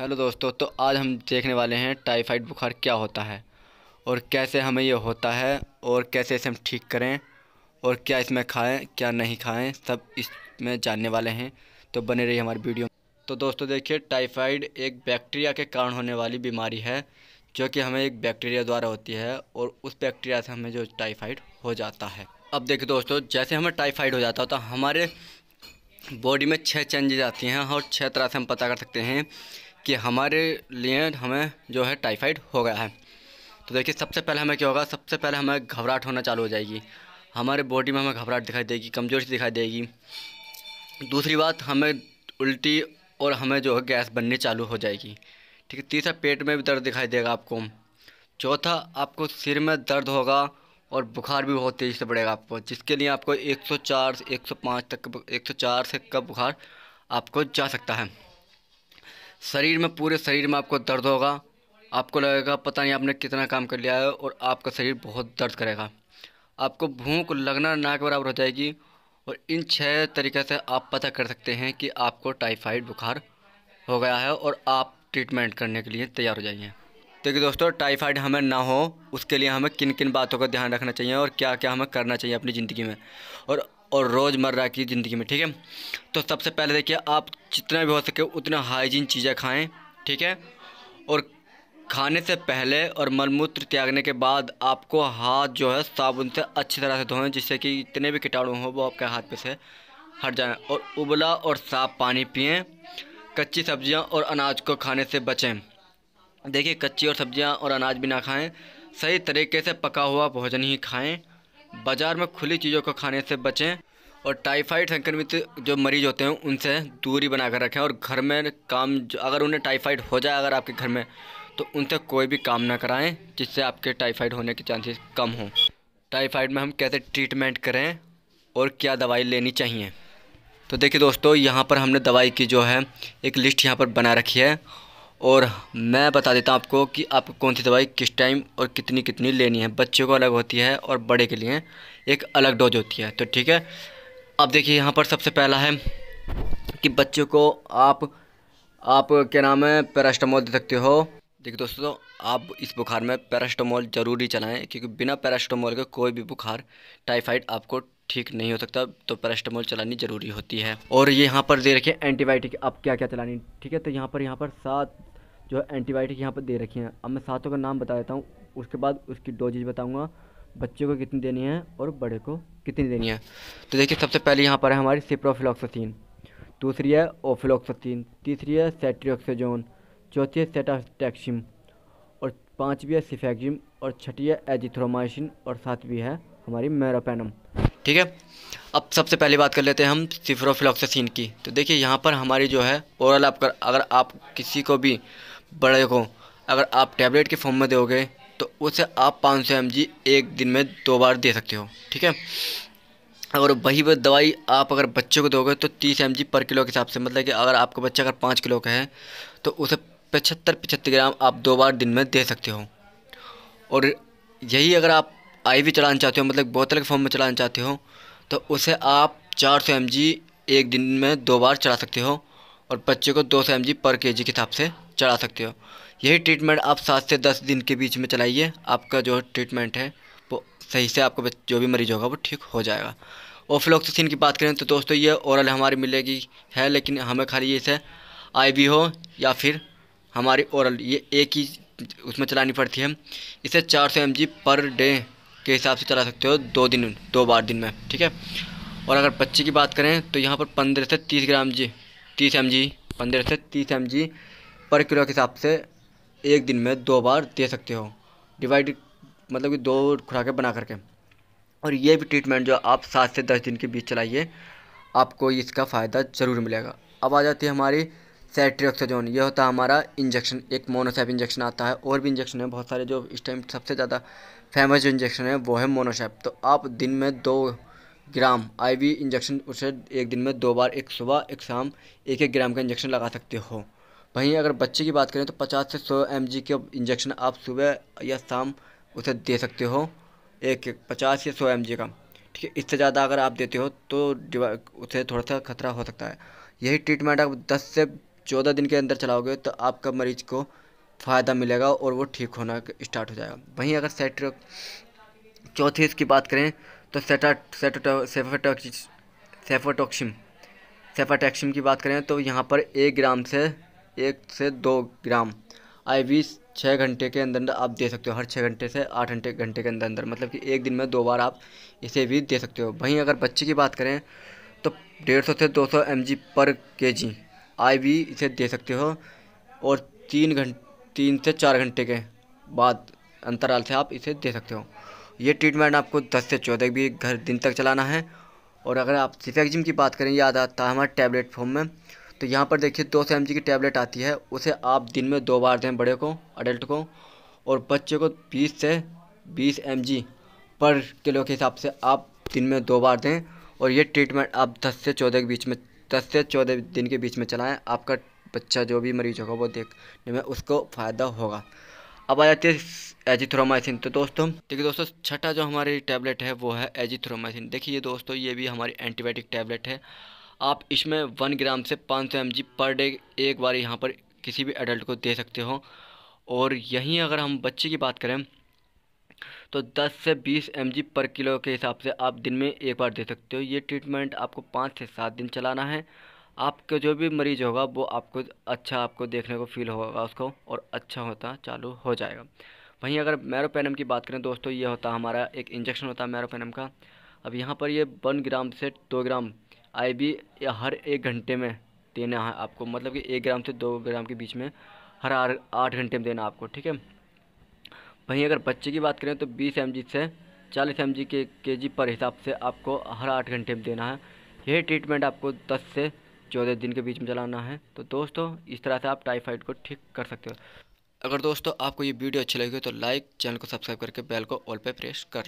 hello दोस्तों तो आज हम देखने वाले हैं टाइफाइड बुखार क्या होता है और कैसे हमें ये होता है और कैसे इसे हम ठीक करें और क्या इसमें खाएं क्या नहीं खाएं सब इसमें जानने वाले हैं तो बने रहिए हमारी वीडियो तो दोस्तों देखिए टाइफाइड एक बैक्टीरिया के कारण होने वाली बीमारी है जो कि हमें एक बैक्टीरिया द्वारा होती है और उस बैक्टीरिया से हमें जो टाइफाइड हो जाता है अब देखिए दोस्तों जैसे हमें टाइफाइड हो जाता होता तो हमारे बॉडी में छः चेंजेज आती हैं और छः तरह से हम पता कर सकते हैं कि हमारे लिए हमें जो है टाइफाइड हो गया है तो देखिए सबसे पहले हमें क्या होगा सबसे पहले हमें घबराहट होना चालू हो जाएगी हमारे बॉडी में हमें घबराहट दिखाई देगी कमज़ोरी दिखाई देगी दूसरी बात हमें उल्टी और हमें जो है गैस बननी चालू हो जाएगी ठीक है तीसरा पेट में भी दर्द दिखाई देगा आपको चौथा आपको सिर में दर्द होगा और बुखार भी बहुत तेज़ी से बढ़ेगा आपको जिसके लिए आपको 104 से 105 तक 104 से का बुखार आपको जा सकता है शरीर में पूरे शरीर में आपको दर्द होगा आपको लगेगा पता नहीं आपने कितना काम कर लिया है और आपका शरीर बहुत दर्द करेगा आपको भूख लगना ना के बराबर हो जाएगी और इन छः तरीके से आप पता कर सकते हैं कि आपको टाइफाइड बुखार हो गया है और आप ट्रीटमेंट करने के लिए तैयार हो जाइए देखिए दोस्तों टाइफाइड हमें ना हो उसके लिए हमें किन किन बातों का ध्यान रखना चाहिए और क्या क्या हमें करना चाहिए अपनी ज़िंदगी में और और रोज़मर्रा की ज़िंदगी में ठीक है तो सबसे पहले देखिए आप जितना भी हो सके उतना हाइजीन चीज़ें खाएँ ठीक है और खाने से पहले और मलमूत्र त्यागने के बाद आपको हाथ जो है साबुन से अच्छी तरह से धोएं जिससे कि जितने भी कीटाणु हों वो आपके हाथ पे से हट जाएं और उबला और साफ पानी पिएं कच्ची सब्जियां और अनाज को खाने से बचें देखिए कच्ची और सब्जियां और अनाज भी ना खाएं सही तरीके से पका हुआ भोजन ही खाएं बाज़ार में खुली चीज़ों को खाने से बचें और टाइफाइड संक्रमित जो मरीज होते हैं उनसे दूरी बना कर रखें और घर में काम अगर उन्हें टाइफाइड हो जाए अगर आपके घर में तो उनसे कोई भी काम ना कराएं जिससे आपके टाइफाइड होने के चांसेस कम हों टाइफाइड में हम कैसे ट्रीटमेंट करें और क्या दवाई लेनी चाहिए तो देखिए दोस्तों यहाँ पर हमने दवाई की जो है एक लिस्ट यहाँ पर बना रखी है और मैं बता देता हूँ आपको कि आपको कौन सी दवाई किस टाइम और कितनी कितनी लेनी है बच्चे को अलग होती है और बड़े के लिए एक अलग डोज होती है तो ठीक है अब देखिए यहाँ पर सबसे पहला है कि बच्चों को आप आप क्या नाम है पैरास्टामोल दे सकते हो देखिए दोस्तों आप इस बुखार में पैरास्टामोल ज़रूरी चलाएं क्योंकि बिना पैरास्टामोल के कोई भी बुखार टाइफाइड आपको ठीक नहीं हो सकता तो पैरास्टामोल चलानी ज़रूरी होती है और ये यहाँ पर दे रखे हैं एंटीबायोटिक अब क्या क्या चलानी ठीक है तो यहाँ पर यहाँ पर सात जो है एंटीबायोटिक यहाँ पर दे रखी हैं अब मैं सातों का नाम बता देता हूँ उसके बाद उसकी डोजेज बताऊँगा बच्चे को कितनी देनी है और बड़े को कितनी देनी है तो देखिए सबसे पहले यहाँ पर है हमारी सिप्रोफिलॉक्सासीन दूसरी है ओफिलॉक्सासीन तीसरी है सेट्रियोक्सेजोन चौथी है सेटास्टैक्सिम और पाँचवीं है सिफेक्जिम और छठी है एजिथ्रोमाइसिन और सातवीं है हमारी मेरापेनम ठीक है अब सबसे पहले बात कर लेते हैं हम सिफ्रोफिलोक्सासिन की तो देखिए यहाँ पर हमारी जो है ओरल आप कर, अगर आप किसी को भी बड़े को अगर आप टैबलेट के फॉर्म में दोगे तो उसे आप 500 सौ एक दिन में दो बार दे सकते हो ठीक है अगर वही दवाई आप अगर बच्चे को दोगे तो तीस एम पर किलो के हिसाब से मतलब कि अगर आपका बच्चा अगर पाँच किलो का है तो उसे पचहत्तर पचहत्तर ग्राम आप दो बार दिन में दे सकते हो और यही अगर आप आई वी चलाना चाहते हो मतलब बोतल के फॉर्म में चलाना चाहते हो तो उसे आप चार सौ एम एक दिन में दो बार चला सकते हो और बच्चे को दो सौ एम पर के जी के हिसाब से चला सकते हो यही ट्रीटमेंट आप सात से दस दिन के बीच में चलाइए आपका जो ट्रीटमेंट है वो सही से आपका जो भी मरीज होगा वो ठीक हो जाएगा ओफ्लोक्सिन की बात करें तो दोस्तों ये औरल हमारी मिलेगी है लेकिन हमें खाली इसे आई हो या फिर हमारी औरल ये एक ही उसमें चलानी पड़ती है इसे 400 सौ पर डे के हिसाब से चला सकते हो दो दिन दो बार दिन में ठीक है और अगर बच्चे की बात करें तो यहाँ पर पंद्रह से तीस ग्राम जी तीस एम जी पंद्रह से तीस एम जी पर किलो के हिसाब से एक दिन में दो बार दे सकते हो डिवाइड मतलब कि दो खुराकें बना करके और ये भी ट्रीटमेंट जो आप सात से दस दिन के बीच चलाइए आपको इसका फ़ायदा ज़रूर मिलेगा अब आ जाती है हमारी सेट्रियोक्साजोन ये होता है हमारा इंजेक्शन एक मोनोसैप इंजेक्शन आता है और भी इंजेक्शन है बहुत सारे जो इस टाइम सबसे ज़्यादा फेमस जो इंजेक्शन है वो है मोनोशैप तो आप दिन में दो ग्राम आईवी इंजेक्शन उसे एक दिन में दो बार एक सुबह एक शाम एक एक ग्राम का इंजेक्शन लगा सकते हो वहीं अगर बच्चे की बात करें तो पचास से सौ एम जी के इंजेक्शन आप सुबह या शाम उसे दे सकते हो एक एक पचास या सौ एम जी का ठीक है इससे ज़्यादा अगर आप देते हो तो उसे थोड़ा सा खतरा हो सकता है यही ट्रीटमेंट आप दस से चौदह दिन के अंदर चलाओगे तो आपका मरीज को फ़ायदा मिलेगा और वो ठीक होना स्टार्ट हो जाएगा वहीं अगर सेट चौथी इसकी बात करें तो सेटा सेटो सेफाटोक्सिम सेफाटैक्सिम की बात करें तो यहाँ पर एक ग्राम से एक से दो ग्राम आई वी छः घंटे के अंदर अंदर आप दे सकते हो हर छः घंटे से आठ घंटे घंटे के अंदर अंदर मतलब कि एक दिन में दो बार आप इसे भी दे सकते हो वहीं अगर बच्चे की बात करें तो डेढ़ सौ से दो सौ एम जी पर के जी आई वी इसे दे सकते हो और तीन घंटे तीन से चार घंटे के बाद अंतराल से आप इसे दे सकते हो ये ट्रीटमेंट आपको दस से चौदह भी घर दिन तक चलाना है और अगर आप सिफेक्जिम की बात करें याद आता है हमारे टैबलेट फॉर्म में तो यहाँ पर देखिए दो सौ एम की टैबलेट आती है उसे आप दिन में दो बार दें बड़े को अडल्ट को और बच्चे को बीस से बीस एम पर किलो के हिसाब से आप दिन में दो बार दें और ये ट्रीटमेंट आप दस से चौदह के बीच में दस से चौदह दिन के बीच में चलाएँ आपका बच्चा जो भी मरीज होगा वो देखने में उसको फ़ायदा होगा अब आ जाती है एजिथ्रोमाइसिन तो दोस्तों देखिए दोस्तों छठा जो हमारी टैबलेट है वो है एजिथ्रोमाइसिन देखिए दोस्तों ये भी हमारी एंटीबायोटिक टैबलेट है आप इसमें वन ग्राम से पाँच सौ एम पर डे एक बार यहाँ पर किसी भी एडल्ट को दे सकते हो और यहीं अगर हम बच्चे की बात करें तो 10 से 20 एम पर किलो के हिसाब से आप दिन में एक बार दे सकते हो ये ट्रीटमेंट आपको पाँच से सात दिन चलाना है आपके जो भी मरीज़ होगा वो आपको अच्छा आपको देखने को फील होगा उसको और अच्छा होता चालू हो जाएगा वहीं अगर मैरोपेनम की बात करें दोस्तों ये होता हमारा एक इंजेक्शन होता है मैरोपेनम का अब यहाँ पर ये वन ग्राम से दो ग्राम आई या हर एक घंटे में देना है आपको मतलब कि एक ग्राम से दो ग्राम के बीच में हर आठ घंटे में देना आपको ठीक है वहीं अगर बच्चे की बात करें तो बीस एम से चालीस एम के के जी पर हिसाब से आपको हर आठ घंटे में देना है यही ट्रीटमेंट आपको दस से चौदह दिन के बीच में चलाना है तो दोस्तों इस तरह से आप टाइफाइड को ठीक कर सकते हो अगर दोस्तों आपको ये वीडियो अच्छी लगी हो तो लाइक चैनल को सब्सक्राइब करके बेल को ऑल पे प्रेस कर लें